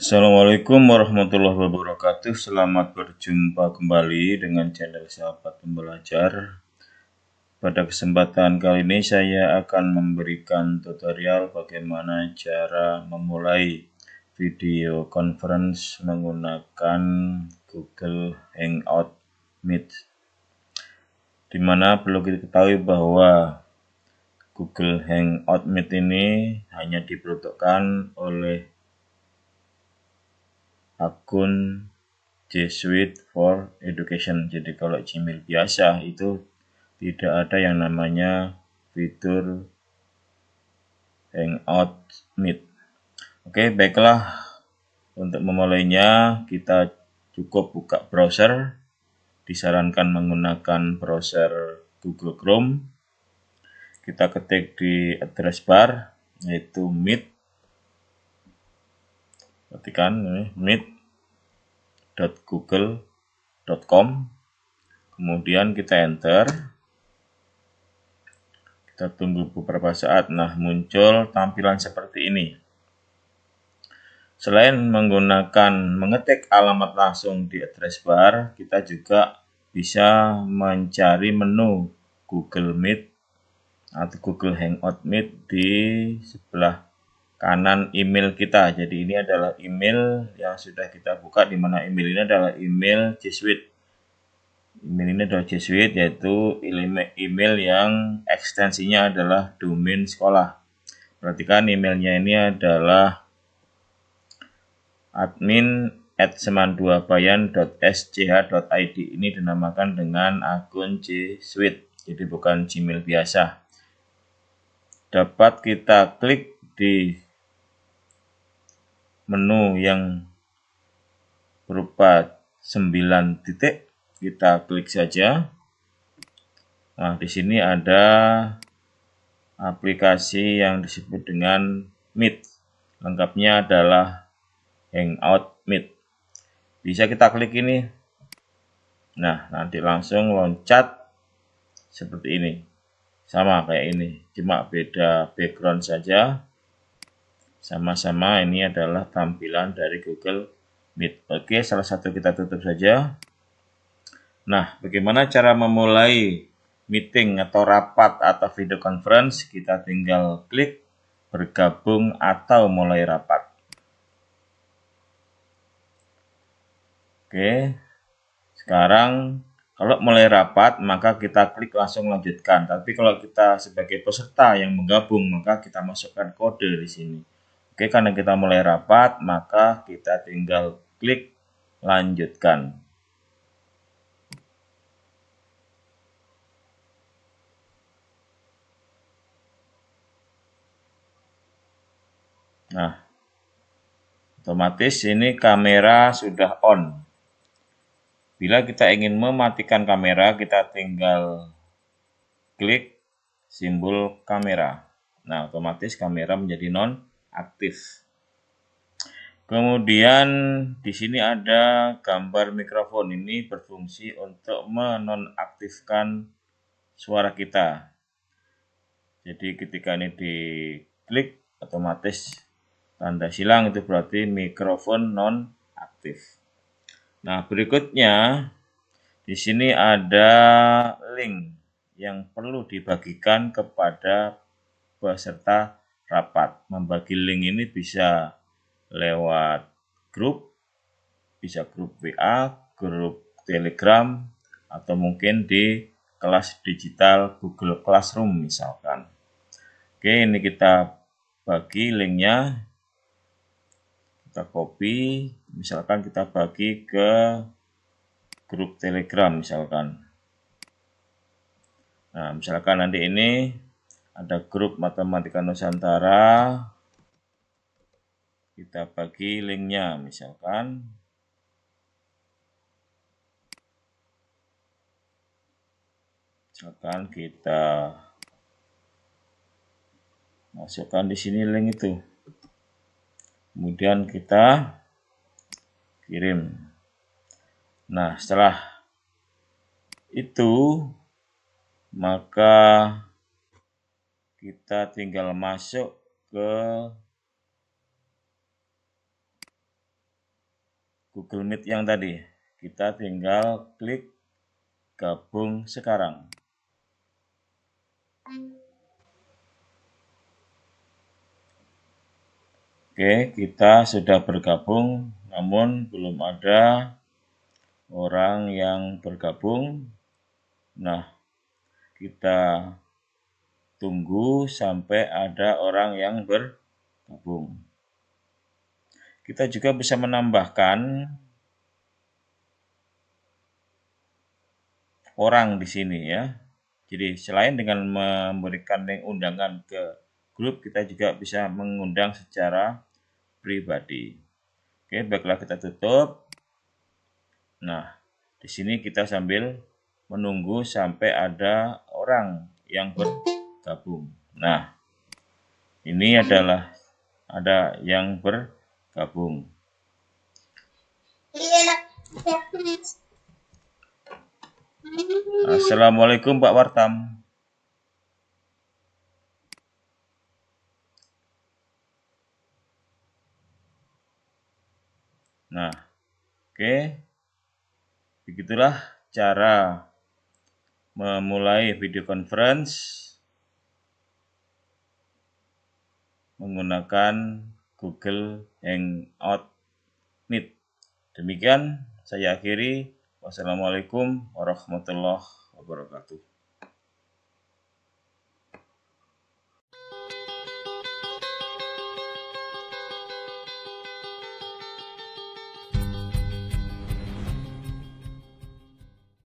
Assalamualaikum warahmatullahi wabarakatuh. Selamat berjumpa kembali dengan channel Sahabat Pembelajar. Pada kesempatan kali ini saya akan memberikan tutorial bagaimana cara memulai video conference menggunakan Google Hangout Meet. Dimana perlu kita ketahui bahwa Google Hangout Meet ini hanya diperuntukkan oleh akun J-Suite for Education. Jadi kalau Gmail biasa itu tidak ada yang namanya fitur Hangout Meet. Oke, baiklah untuk memulainya kita cukup buka browser. Disarankan menggunakan browser Google Chrome. Kita ketik di address bar yaitu meet Ketikan ini meet.google.com. Kemudian kita enter. Kita tunggu beberapa saat. Nah, muncul tampilan seperti ini. Selain menggunakan mengetik alamat langsung di address bar, kita juga bisa mencari menu Google Meet atau Google Hangout Meet di sebelah kanan email kita. Jadi ini adalah email yang sudah kita buka di mana email ini adalah email G Suite. Email ini adalah G Suite yaitu email yang ekstensinya adalah domain sekolah. Perhatikan emailnya ini adalah admin at semanduabayan.sch.id ini dinamakan dengan akun G Suite, jadi bukan Gmail biasa. Dapat kita klik di menu yang berupa 9 titik kita klik saja nah di sini ada aplikasi yang disebut dengan Meet lengkapnya adalah Hangout Meet bisa kita klik ini nah nanti langsung loncat seperti ini sama kayak ini cuma beda background saja sama-sama ini adalah tampilan dari Google Meet. Oke, salah satu kita tutup saja. Nah, bagaimana cara memulai meeting atau rapat atau video conference? Kita tinggal klik bergabung atau mulai rapat. Oke, sekarang kalau mulai rapat maka kita klik langsung lanjutkan. Tapi kalau kita sebagai peserta yang menggabung maka kita masukkan kode di sini. Oke, karena kita mulai rapat, maka kita tinggal klik lanjutkan. Nah, otomatis ini kamera sudah on. Bila kita ingin mematikan kamera, kita tinggal klik simbol kamera. Nah, otomatis kamera menjadi non aktif. Kemudian di sini ada gambar mikrofon ini berfungsi untuk menonaktifkan suara kita. Jadi ketika ini diklik otomatis tanda silang itu berarti mikrofon non aktif. Nah, berikutnya di sini ada link yang perlu dibagikan kepada peserta rapat. Membagi link ini bisa lewat grup, bisa grup WA, grup Telegram, atau mungkin di kelas digital Google Classroom misalkan. Oke, ini kita bagi linknya. Kita copy, misalkan kita bagi ke grup Telegram misalkan. Nah, misalkan nanti ini ada grup matematika Nusantara kita bagi linknya misalkan misalkan kita masukkan di sini link itu kemudian kita kirim nah setelah itu maka kita tinggal masuk ke Google Meet yang tadi. Kita tinggal klik gabung sekarang. Oke, kita sudah bergabung, namun belum ada orang yang bergabung. Nah, kita tunggu sampai ada orang yang bergabung. Kita juga bisa menambahkan orang di sini ya. Jadi selain dengan memberikan link undangan ke grup, kita juga bisa mengundang secara pribadi. Oke, baiklah kita tutup. Nah, di sini kita sambil menunggu sampai ada orang yang bergabung bergabung. Nah, ini adalah ada yang bergabung. Iya. Assalamualaikum Pak Wartam. Nah, oke. Okay. Begitulah cara memulai video conference menggunakan Google Hangout Meet. Demikian saya akhiri. Wassalamualaikum warahmatullahi wabarakatuh.